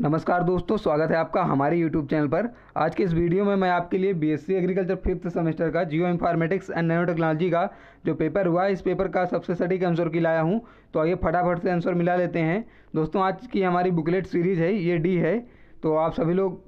नमस्कार दोस्तों स्वागत है आपका हमारे YouTube चैनल पर आज के इस वीडियो में मैं आपके लिए बीएससी एग्रीकल्चर फिफ्थ सेमेस्टर का geo informatics and nano technology का जो पेपर हुआ इस पेपर का सबसे सटीक आंसर की लाया हूँ तो आइए फटाफट से आंसर मिला लेते हैं दोस्तों आज की हमारी बुकलेट सीरीज है ये डी है तो आप सभी लोग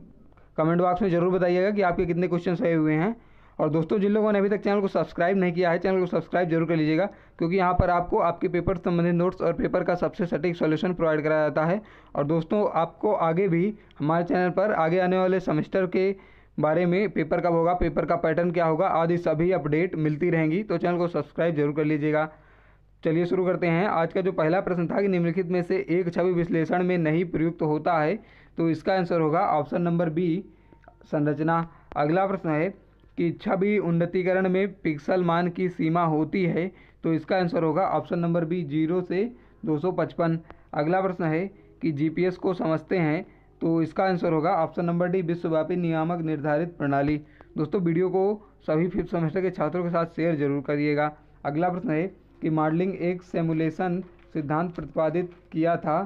कमेंट बॉक्स में ज़रूर बताइएगा कि आपके कितने क्वेश्चन आए हुए हैं और दोस्तों जिन लोगों ने अभी तक चैनल को सब्सक्राइब नहीं किया है चैनल को सब्सक्राइब जरूर कर लीजिएगा क्योंकि यहाँ पर आपको आपके पेपर संबंधित नोट्स और पेपर का सबसे सटीक सॉल्यूशन प्रोवाइड कराया जाता है और दोस्तों आपको आगे भी हमारे चैनल पर आगे आने वाले सेमेस्टर के बारे में पेपर कब होगा पेपर का पैटर्न क्या होगा आदि सभी अपडेट मिलती रहेंगी तो चैनल को सब्सक्राइब जरूर कर लीजिएगा चलिए शुरू करते हैं आज का जो पहला प्रश्न था कि निम्नलिखित में से एक छवि विश्लेषण में नहीं प्रयुक्त होता है तो इसका आंसर होगा ऑप्शन नंबर बी संरचना अगला प्रश्न है की छवि उन्नतिकरण उन्नतीकरण में पिक्सल मान की सीमा होती है तो इसका आंसर होगा ऑप्शन नंबर बी जीरो से 255 अगला प्रश्न है कि जीपीएस को समझते हैं तो इसका आंसर होगा ऑप्शन नंबर डी विश्वव्यापी नियामक निर्धारित प्रणाली दोस्तों वीडियो को सभी फिफ्थ सेमेस्टर के छात्रों के साथ शेयर जरूर करिएगा अगला प्रश्न है कि मॉडलिंग एक सेमुलेशन सिद्धांत प्रतिपादित किया था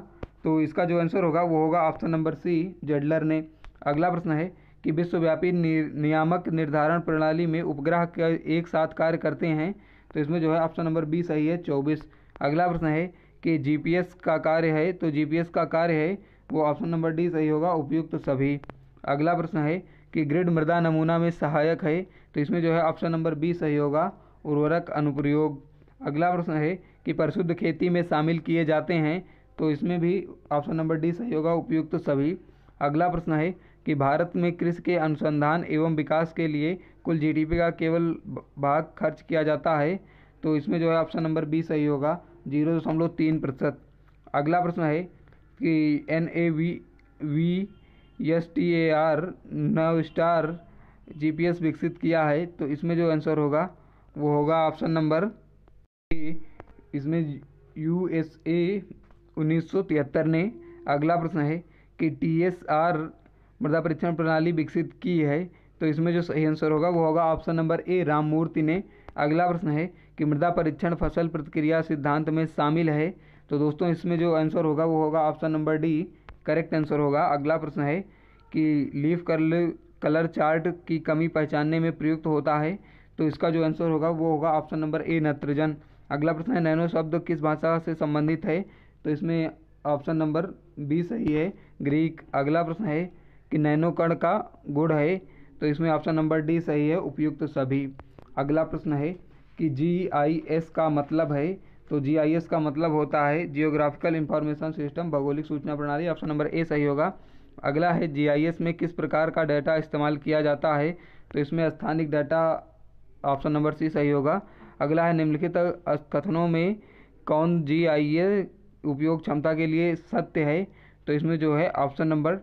तो इसका जो आंसर होगा वो होगा ऑप्शन नंबर सी जेडलर ने अगला प्रश्न है कि विश्वव्यापी नियामक निर्धारण प्रणाली में उपग्रह के एक साथ कार्य करते हैं तो इसमें जो है ऑप्शन नंबर बी सही है चौबीस अगला प्रश्न है कि जीपीएस का कार्य है तो जीपीएस का कार्य है वो ऑप्शन नंबर डी सही होगा उपयुक्त तो सभी अगला प्रश्न है कि ग्रिड मृदा नमूना में सहायक है तो इसमें जो है ऑप्शन नंबर बी सही होगा उर्वरक अनुप्रयोग अगला प्रश्न है कि परशुद्ध खेती में शामिल किए जाते हैं तो इसमें भी ऑप्शन नंबर डी सही होगा उपयुक्त तो सभी अगला प्रश्न है कि भारत में कृषि के अनुसंधान एवं विकास के लिए कुल जीडीपी का केवल भाग खर्च किया जाता है तो इसमें जो है ऑप्शन नंबर बी सही होगा जीरो दशमलव तीन प्रतिशत अगला प्रश्न है कि N A V V S T A R nav star G P S विकसित किया है तो इसमें जो आंसर होगा वो होगा ऑप्शन नंबर ए इसमें यू एस ए उन्नीस सौ तिहत्तर ने अगला प्रश्न है कि टी एस आर मृदा परीक्षण प्रणाली विकसित की है तो इसमें जो सही आंसर होगा वो होगा ऑप्शन नंबर ए राममूर्ति ने अगला प्रश्न है कि मृदा परीक्षण फसल प्रतिक्रिया सिद्धांत में शामिल है तो दोस्तों इसमें जो आंसर होगा वो होगा option number D correct answer होगा अगला प्रश्न है कि लीफ कल कलर चार्ट की कमी पहचानने में प्रयुक्त होता है तो इसका जो आंसर होगा वो होगा ऑप्शन नंबर ए नत्रजन अगला प्रश्न है नैनो शब्द किस भाषा से संबंधित है तो इसमें ऑप्शन नंबर बी सही है ग्रीक अगला प्रश्न है कि नैनोकण का गुण है तो इसमें ऑप्शन नंबर डी सही है उपयुक्त तो सभी अगला प्रश्न है कि जी आई एस का मतलब है तो जी आई एस का मतलब होता है जियोग्राफिकल इंफॉर्मेशन सिस्टम भौगोलिक सूचना प्रणाली ऑप्शन नंबर ए सही होगा अगला है जीआईएस में किस प्रकार का डाटा इस्तेमाल किया जाता है तो इसमें स्थानिक डाटा ऑप्शन नंबर सी सही होगा अगला है निम्नलिखित कथनों में कौन जी आई ए उपयोग क्षमता के लिए सत्य है तो इसमें जो है ऑप्शन नंबर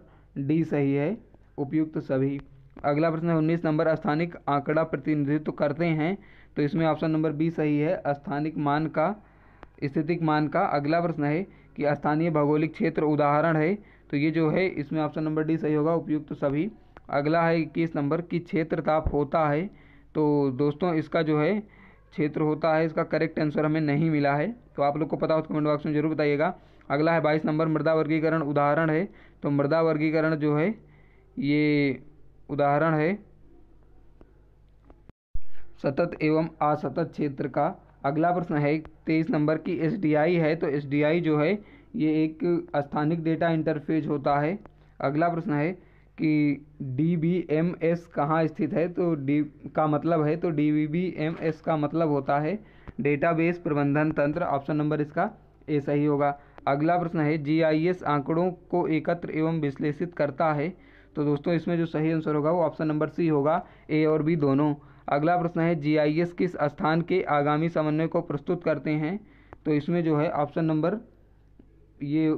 डी सही है उपयुक्त तो सभी अगला प्रश्न है उन्नीस नंबर स्थानिक आंकड़ा प्रतिनिधित्व करते हैं तो इसमें ऑप्शन नंबर बी सही है स्थानिक मान का स्थितिक मान का अगला प्रश्न है कि स्थानीय भौगोलिक क्षेत्र उदाहरण है तो ये जो है इसमें ऑप्शन नंबर डी सही होगा उपयुक्त तो सभी अगला है इक्कीस नंबर कि क्षेत्र ताप होता है तो दोस्तों इसका जो है क्षेत्र होता है इसका करेक्ट आंसर हमें नहीं मिला है तो आप लोग को पता हो तो कमेंट बॉक्स में जरूर बताइएगा अगला है बाईस नंबर मृदा वर्गीकरण उदाहरण है तो मृदा वर्गीकरण जो है ये उदाहरण है सतत एवं असतत क्षेत्र का अगला प्रश्न है तेईस नंबर की एस है तो एस जो है ये एक स्थानिक डेटा इंटरफेज होता है अगला प्रश्न है कि डी बी एम एस कहाँ स्थित है तो डी का मतलब है तो D B B M S का मतलब होता है डेटाबेस प्रबंधन तंत्र ऑप्शन नंबर इसका ए सही होगा अगला प्रश्न है जी आई एस आंकड़ों को एकत्र एवं विश्लेषित करता है तो दोस्तों इसमें जो सही आंसर होगा वो ऑप्शन नंबर सी होगा ए और बी दोनों अगला प्रश्न है जी आई एस किस स्थान के आगामी समन्वय को प्रस्तुत करते हैं तो इसमें जो है ऑप्शन नंबर ये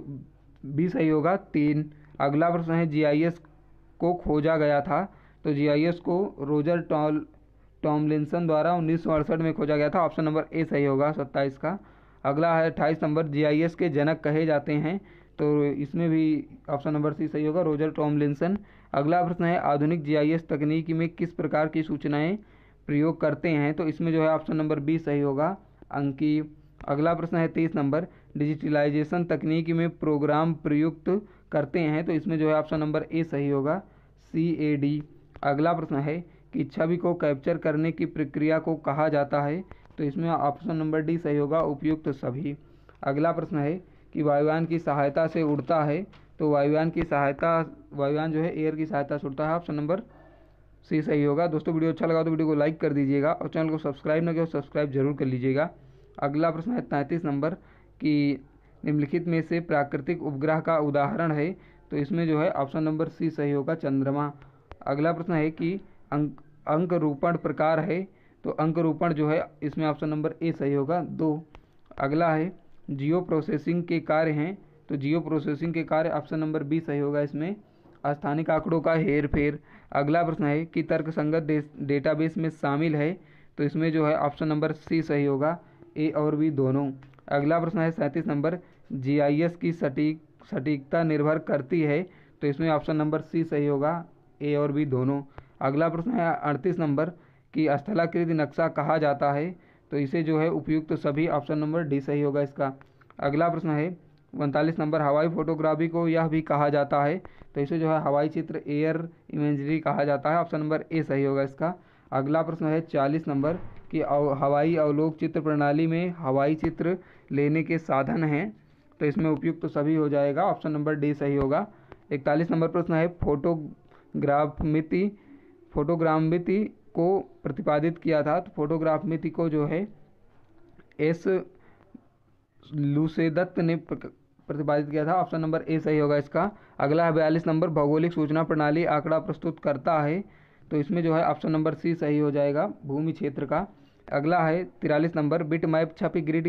भी सही होगा तीन अगला प्रश्न है जीआईएस को खोजा गया था तो जीआईएस को रोजर टॉल टॉमलिनसन द्वारा उन्नीस में खोजा गया था ऑप्शन नंबर ए सही होगा सत्ताईस का अगला है अट्ठाईस नंबर जीआईएस के जनक कहे जाते हैं तो इसमें भी ऑप्शन नंबर सी सही होगा रोजर टॉमलिनसन अगला प्रश्न है आधुनिक जीआईएस तकनीक में किस प्रकार की सूचनाएं प्रयोग करते हैं तो इसमें जो है ऑप्शन नंबर बी सही होगा अंकी अगला प्रश्न है तेईस नंबर डिजिटलाइजेशन तकनीक में प्रोग्राम प्रयुक्त करते हैं तो इसमें जो है ऑप्शन नंबर ए सही होगा सी ए डी अगला प्रश्न है कि छवि को कैप्चर करने की प्रक्रिया को कहा जाता है तो इसमें ऑप्शन नंबर डी सही होगा उपयुक्त तो सभी अगला प्रश्न है कि वायुयान की सहायता से उड़ता है तो वायुयान की सहायता वायुयान जो है एयर की सहायता से उड़ता है ऑप्शन नंबर सी सही होगा दोस्तों वीडियो अच्छा लगा तो वीडियो को लाइक कर दीजिएगा और चैनल को सब्सक्राइब न किया सब्सक्राइब जरूर कर लीजिएगा अगला प्रश्न है तैंतीस नंबर कि निम्नलिखित में से प्राकृतिक उपग्रह का उदाहरण है तो इसमें जो है ऑप्शन नंबर सी सही होगा चंद्रमा अगला प्रश्न है कि अंक अंक प्रकार है तो अंक जो है इसमें ऑप्शन नंबर ए सही होगा दो अगला है जियो प्रोसेसिंग के कार्य हैं तो जियो प्रोसेसिंग के कार्य ऑप्शन नंबर बी सही होगा इसमें स्थानिक आंकड़ों का हेर फेर अगला प्रश्न है कि तर्कसंगत डेटाबेस में शामिल है तो इसमें जो है ऑप्शन नंबर सी सही होगा ए और बी दोनों अगला प्रश्न है सैंतीस नंबर जीआईएस की सटीक सटीकता निर्भर करती है तो इसमें ऑप्शन नंबर सी सही होगा ए और बी दोनों अगला प्रश्न है अड़तीस नंबर की स्थलाकृत नक्शा कहा जाता है तो इसे जो है उपयुक्त तो सभी ऑप्शन नंबर डी सही होगा इसका अगला प्रश्न है उनतालीस नंबर हवाई फोटोग्राफी को यह भी कहा जाता है तो इसे जो है हवाई चित्र एयर इमेजरी कहा जाता है ऑप्शन नंबर ए सही होगा इसका अगला प्रश्न है चालीस नंबर कि हवाई अवलोक चित्र प्रणाली में हवाई चित्र लेने के साधन हैं तो इसमें उपयुक्त तो सभी हो जाएगा ऑप्शन नंबर डी सही होगा इकतालीस नंबर प्रश्न है फोटोग्राफ मिति फोटोग्राम मिति को प्रतिपादित किया था तो फोटोग्राफ मिति को जो है एस लूसेदत्त ने प्रतिपादित किया था ऑप्शन नंबर ए सही होगा इसका अगला है बयालीस नंबर भौगोलिक सूचना प्रणाली आंकड़ा प्रस्तुत करता है तो इसमें जो है ऑप्शन नंबर सी सही हो जाएगा भूमि क्षेत्र का अगला है तिरालीस नंबर बिट मैप छपी ग्रिड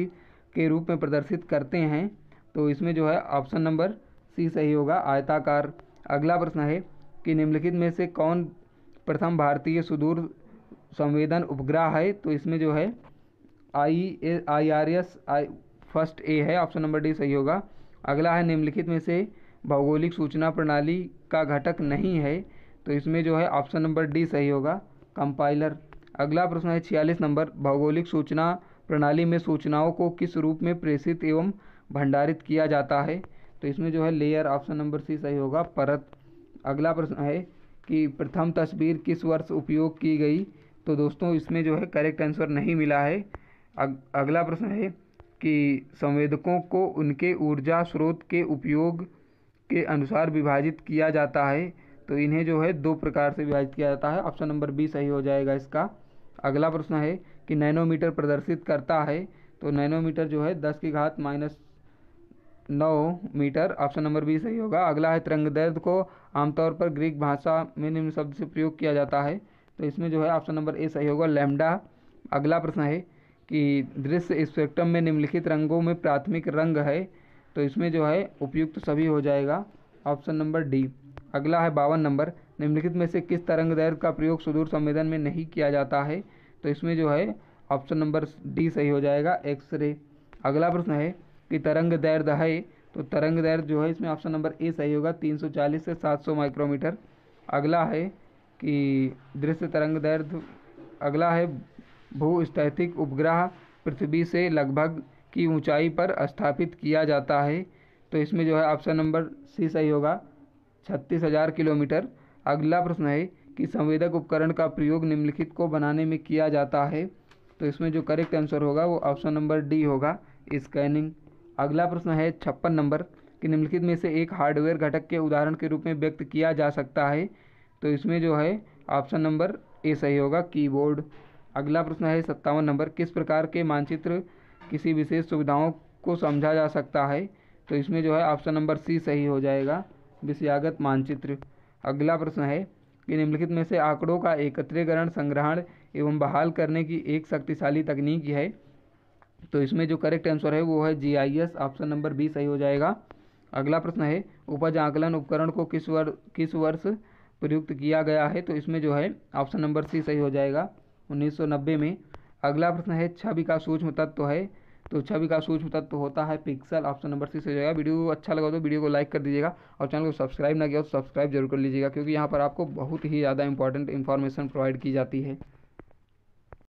के रूप में प्रदर्शित करते हैं तो इसमें जो है ऑप्शन नंबर सी सही होगा आयताकार अगला प्रश्न है कि निम्नलिखित में से कौन प्रथम भारतीय सुदूर संवेदन उपग्रह है तो इसमें जो है I A I R S I first A है ऑप्शन नंबर डी सही होगा अगला है निम्नलिखित में से भौगोलिक सूचना प्रणाली का घटक नहीं है तो इसमें जो है ऑप्शन नंबर डी सही होगा कंपाइलर अगला प्रश्न है छियालीस नंबर भौगोलिक सूचना प्रणाली में सूचनाओं को किस रूप में प्रेषित एवं भंडारित किया जाता है तो इसमें जो है लेयर ऑप्शन नंबर सी सही होगा परत अगला प्रश्न है कि प्रथम तस्वीर किस वर्ष उपयोग की गई तो दोस्तों इसमें जो है करेक्ट आंसर नहीं मिला है अग, अगला प्रश्न है कि संवेदकों को उनके ऊर्जा स्रोत के उपयोग के अनुसार विभाजित किया जाता है तो इन्हें जो है दो प्रकार से विभाजित किया जाता है ऑप्शन नंबर बी सही हो जाएगा इसका अगला प्रश्न है कि नैनोमीटर प्रदर्शित करता है तो नैनोमीटर जो है दस की घात माइनस नौ मीटर ऑप्शन नंबर बी सही होगा अगला है तिरंग दर्द को आमतौर पर ग्रीक भाषा में निम्न शब्द से प्रयोग किया जाता है तो इसमें जो है ऑप्शन नंबर ए सही होगा लैम्डा अगला प्रश्न है कि दृश्य स्पेक्ट्रम में निम्नलिखित रंगों में प्राथमिक रंग है तो इसमें जो है उपयुक्त सभी हो जाएगा ऑप्शन नंबर डी अगला है बावन नंबर निम्नलिखित में से किस तरंग दैर्घ्य का प्रयोग सुदूर संवेदन में नहीं किया जाता है तो इसमें जो है ऑप्शन नंबर डी सही हो जाएगा एक्सरे अगला प्रश्न है कि तरंग दैर्घ्य है तो तरंग दैर्घ्य जो है इसमें ऑप्शन नंबर ए सही होगा 340 से 700 माइक्रोमीटर अगला है कि दृश्य तरंग दैर्घ्य अगला है भूस्थैतिक उपग्रह पृथ्वी से लगभग की ऊंचाई पर स्थापित किया जाता है तो इसमें जो है ऑप्शन नंबर सी सही होगा छत्तीस हज़ार किलोमीटर अगला प्रश्न है कि संवेदक उपकरण का प्रयोग निम्नलिखित को बनाने में किया जाता है तो इसमें जो करेक्ट आंसर होगा वो ऑप्शन नंबर डी होगा स्कैनिंग अगला प्रश्न है छप्पन नंबर कि निम्नलिखित में से एक हार्डवेयर घटक के उदाहरण के रूप में व्यक्त किया जा सकता है तो इसमें जो है ऑप्शन नंबर ए सही होगा कीबोर्ड अगला प्रश्न है सत्तावन नंबर किस प्रकार के मानचित्र किसी विशेष सुविधाओं को समझा जा सकता है तो इसमें जो है ऑप्शन नंबर सी सही हो जाएगा विषयागत मानचित्र अगला प्रश्न है कि निम्नलिखित में से आंकड़ों का एकत्रीकरण संग्रहण एवं बहाल करने की एक शक्तिशाली तकनीक है तो इसमें जो करेक्ट आंसर है वो है जीआईएस ऑप्शन नंबर बी सही हो जाएगा अगला प्रश्न है उपज आकलन उपकरण को किस वर्ष किस वर्ष प्रयुक्त किया गया है तो इसमें जो है ऑप्शन नंबर सी सही हो जाएगा 1990 में अगला प्रश्न है छवि का सूक्ष्म तत्व तो है तो छवि का सूक्ष्म होता तो होता है पिक्सल ऑप्शन नंबर सिक्स हो जाएगा वीडियो अच्छा लगा तो वीडियो को लाइक कर दीजिएगा और चैनल को सब्सक्राइब ना किया तो सब्सक्राइब जरूर कर लीजिएगा क्योंकि यहाँ पर आपको बहुत ही ज़्यादा इंपॉर्टेंट इन्फॉर्मेशन प्रोवाइड की जाती है